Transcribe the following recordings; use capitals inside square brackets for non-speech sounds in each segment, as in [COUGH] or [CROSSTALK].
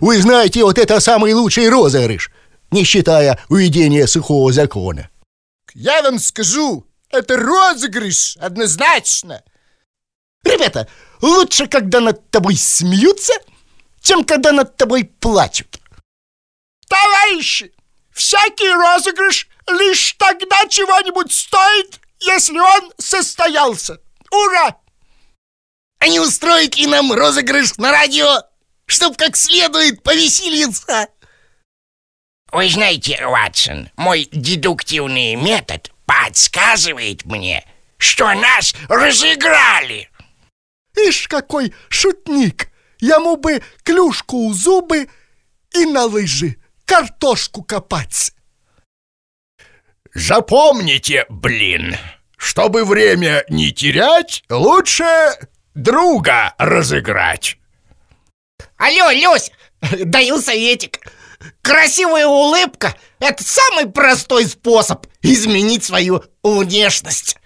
Вы знаете, вот это самый лучший розыгрыш, не считая уведения сухого закона. Я вам скажу, это розыгрыш, однозначно. Ребята, лучше, когда над тобой смеются, чем когда над тобой плачут. Товарищи, всякий розыгрыш лишь тогда чего-нибудь стоит, если он состоялся. Ура! Они а устроят и нам розыгрыш на радио чтоб как следует повеселиться!» «Вы знаете, Ватсон, мой дедуктивный метод подсказывает мне, что нас разыграли!» «Ишь, какой шутник! Ему бы клюшку у зубы и на лыжи картошку копать!» «Запомните, блин, чтобы время не терять, лучше друга разыграть!» Алло, Люсь, даю советик. Красивая улыбка — это самый простой способ изменить свою внешность.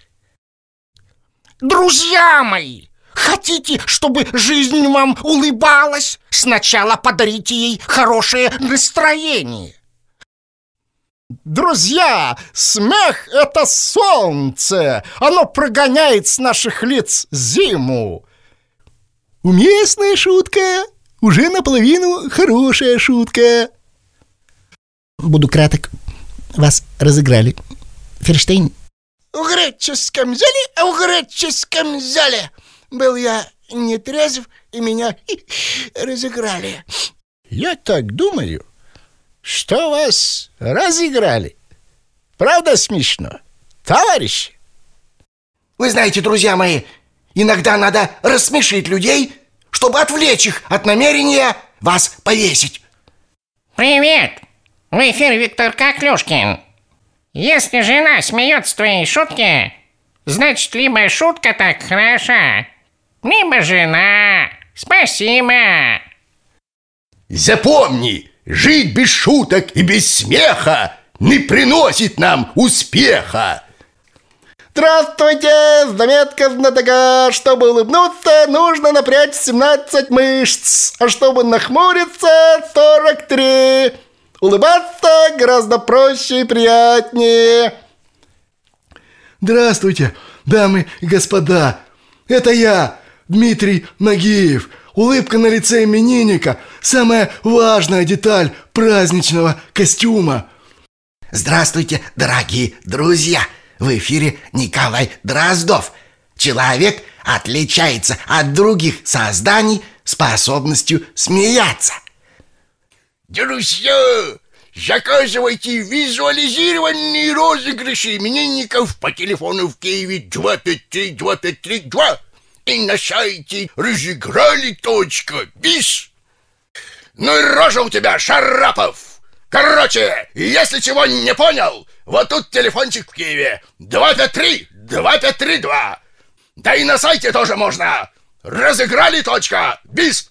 Друзья мои, хотите, чтобы жизнь вам улыбалась? Сначала подарите ей хорошее настроение. Друзья, смех — это солнце. Оно прогоняет с наших лиц зиму. Уместная шутка. Уже наполовину хорошая шутка. Буду краток. Вас разыграли. Ферштейн. В греческом зале, а в греческом зале был я нетрезв и меня [LAUGHS] разыграли. Я так думаю, что вас разыграли. Правда смешно, товарищи? Вы знаете, друзья мои, иногда надо рассмешить людей, чтобы отвлечь их от намерения вас повесить. Привет! В эфир Виктор Коклюшкин. Если жена смеется твоей шутке, значит, либо шутка так хороша, либо жена. Спасибо. Запомни, жить без шуток и без смеха не приносит нам успеха. «Здравствуйте! Заметка знатока! Чтобы улыбнуться, нужно напрячь 17 мышц, а чтобы нахмуриться – 43! Улыбаться гораздо проще и приятнее!» «Здравствуйте, дамы и господа! Это я, Дмитрий Нагиев!» Улыбка на лице именинника – самая важная деталь праздничного костюма. Здравствуйте, дорогие друзья! В эфире Николай Дроздов. Человек отличается от других созданий способностью смеяться. Друзья, заказывайте визуализированные розыгрыши именинников по телефону в Киеве 253-2532 и на сайте разыграли точка бис. Ну и рожа у тебя, Шарапов! Короче, если чего не понял, вот тут телефончик в Киеве. 253-2532. Да и на сайте тоже можно. Разыграли точка. Бис.